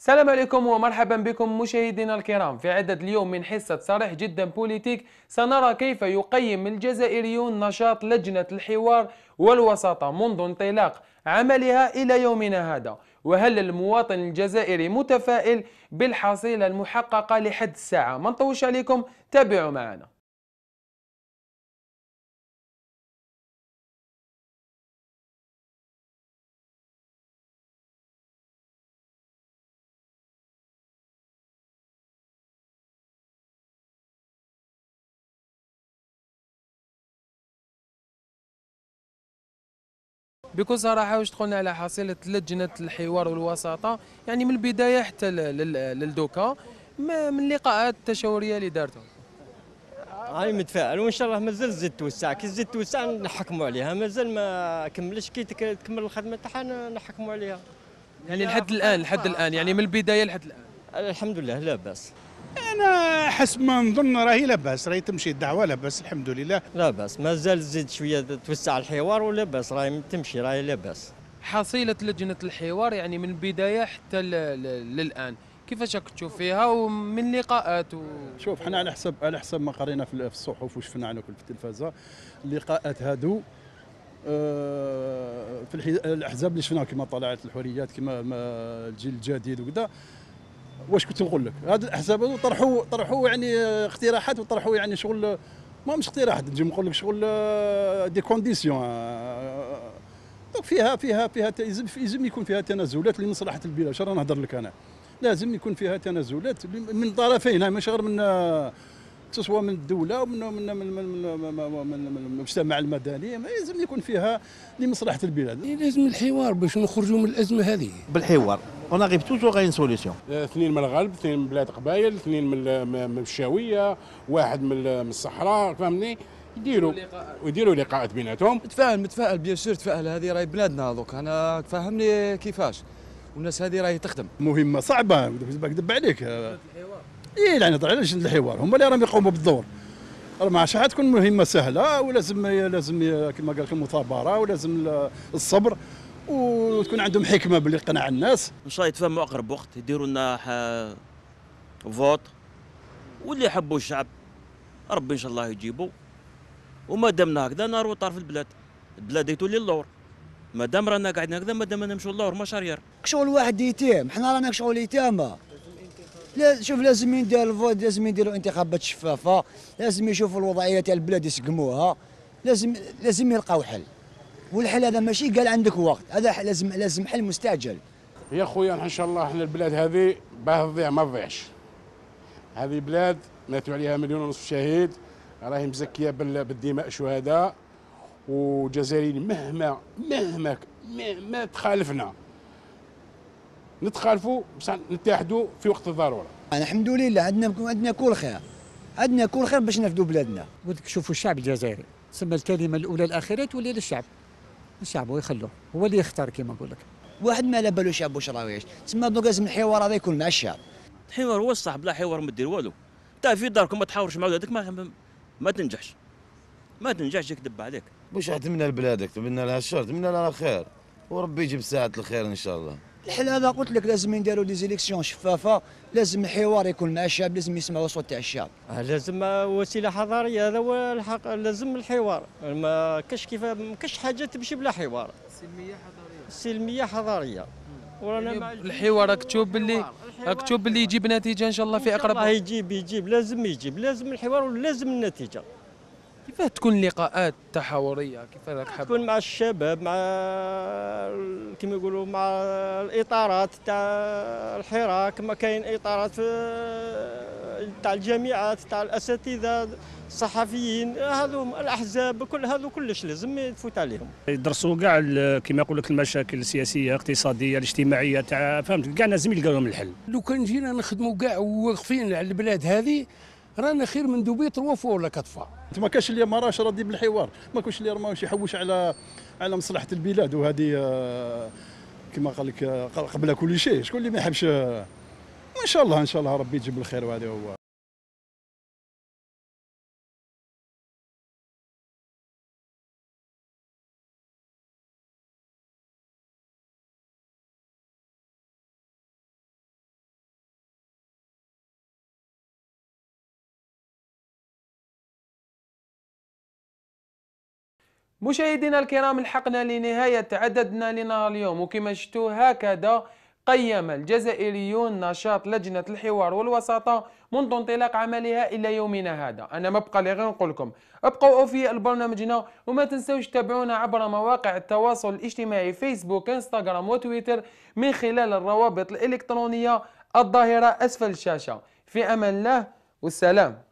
السلام عليكم ومرحبا بكم مشاهدينا الكرام في عدد اليوم من حصة صريح جدا بوليتيك سنرى كيف يقيم الجزائريون نشاط لجنة الحوار والوساطة منذ انطلاق عملها إلى يومنا هذا وهل المواطن الجزائري متفائل بالحصيلة المحققة لحد الساعة ما عليكم تابعوا معنا بكل صراحه واش دخلنا على حصيله لجنه الحوار والوساطه يعني من البدايه حتى للدوكا من اللقاءات التشاوريه اللي دارتهم هاي متفائل وان شاء الله مازال تزيد توسع كي تزيد توسع نحكموا عليها مازال ما كملش كي تكمل الخدمه تاعها نحكموا عليها يعني لحد الان لحد الان يعني من البدايه لحد الان الحمد لله لا باس انا حسب ما نظن راهي لاباس راهي تمشي الدعوه لاباس الحمد لله لاباس مازال زيد شويه توسع الحوار ولاباس راهي تمشي راهي لاباس حصيله لجنه الحوار يعني من البدايه حتى للان كيفاش راك تشوف فيها ومن لقاءات و... شوف حنا على حسب على حسب ما قرينا في الصحف وشفنا على كل في التلفازه اللقاءات هادو آه، في الاحزاب اللي شفناها كما طلعت الحريات كما الجيل الجديد وكذا واش كنت نقول لك هذا الاحزاب طرحوا طرحوا يعني اقتراحات وطرحوا يعني شغل ما مش اقتراحات نجي نقول لك شغل دي آه، كونديسيون آه، آه، دونك فيها فيها فيها لازم يكون فيها تنازلات لمصلحه البلاد شرا نهضر لك انا لازم يكون فيها تنازلات من طرفين ماشي غير من سواء من الدوله ومن من من من من من المجتمع المدني ما لازم يكون فيها لمصلحه البلاد لازم الحوار باش نخرجوا من الازمه هذه بالحوار اون اريف توجور اين سوليسيون اثنين من الغرب اثنين من بلاد قبايل اثنين من الشاويه واحد من الصحراء فهمني يديروا ويديروا لقاءات بيناتهم متفائل متفائل بيان سور تفائل هذه راهي بلادنا دوك انا فهمني كيفاش والناس هذه راهي تخدم مهمه صعبه نكذب عليك اي لا نهضر علاش الحوار هما اللي راهم يقوموا بالدور ما شحال تكون مهمه سهله ولازم لازم كما قال لك المثابره ولازم الصبر وتكون عندهم حكمه باللي قناع الناس ان شاء الله يتفهموا اقرب وقت يديروا لنا فوت واللي يحبوا الشعب ربي ان شاء الله يجيبوا وما دامنا هكذا نار وطار في البلاد البلاد تولي اللور ما دام رانا قاعدين هكذا ما دام نمشوا اللور ما شارير شغل واحد يتيم حنا رانا شغل يتامى لا شوف لازم يدير الفوت لازم يديروا انتخابات شفافه لازم يشوفوا الوضعيه تاع البلاد يسقموها لازم لازم يلقاو حل والحل هذا ماشي قال عندك وقت هذا لازم لازم حل مستعجل يا خويا ان شاء الله احنا البلاد هذه باه تضيع ما تضيعش هذه بلاد ماتوا عليها مليون ونصف شهيد راهي مزكيه بالدماء شهداء وجزائريين مهما مهما مهما تخالفنا نتخالفوا بصح نتحدوا في وقت الضروره. انا الحمد لله عندنا عندنا كل خير عندنا كل خير باش نفدوا بلادنا. قلت لك شوفوا الشعب الجزائري تسمى الكلمه الاولى الاخيره تولي للشعب. الشعب هو يخلوه هو اللي يختار كما نقول لك واحد ما على بالو شعب واش راه واش تسمى دوك لازم الحوار هذا يكون مع الشعب الحوار هو الصح بلا حوار ما دير والو تا في داركم ما تحاورش مع ولادك ما ما تنجحش ما تنجحش يكذب عليك واش تمنى لبلادك تمنى لها الشر تمنى لها الخير وربي يجيب ساعة الخير ان شاء الله الحل هذا قلت لك لازم نديروا دي زيليكسيون شفافه لازم الحوار يكون مع الشعب لازم يسمعوا صوت تاع الشعب آه، لازم آه، وسيله حضاريه هذا هو الحق لازم الحوار ما كاش كيف ما كاش حاجه تمشي بلا حوار سلميه حضاريه سلميه حضاريه ورانا يعني مع الحوار مكتوب باللي مكتوب باللي يجيب نتيجه ان شاء الله في اقرب الله يجيب يجيب لازم يجيب لازم الحوار ولازم النتيجه كيف تكون لقاءات تحاوريه كيف راك حاب تكون مع الشباب مع كما يقولوا مع الاطارات تاع الحراك ما كاين اطارات تاع الجامعات تاع الاساتذه الصحفيين هذو الاحزاب كل هذو كلش لازم تفوت عليهم يدرسوا كاع كما يقول لك المشاكل السياسيه الاقتصاديه الاجتماعيه تاع فهمت كاع لازم يلقاو لهم الحل لو كان جينا نخدموا كاع واقفين على البلاد هذه رانا خير من دبي تروا ولا كتفا ما كاش اللي ما راش راضي بالحوار ما كاش اللي ما يحوش على على مصلحه البلاد وهذه آه، كما قال لك آه، قبل كل شيء شكون اللي ما يحبش آه، ان شاء الله ان شاء الله ربي يجيب الخير وهذا هو مشاهدينا الكرام الحقنا لنهاية عددنا لنهار اليوم وكما شفتوا هكذا قيم الجزائريون نشاط لجنة الحوار والوساطة منذ انطلاق عملها إلى يومنا هذا أنا ما بقى لي غير نقول لكم ابقوا في البرنامجنا وما تنسوش تابعونا عبر مواقع التواصل الاجتماعي فيسبوك انستغرام وتويتر من خلال الروابط الإلكترونية الظاهرة أسفل الشاشة في أمان الله والسلام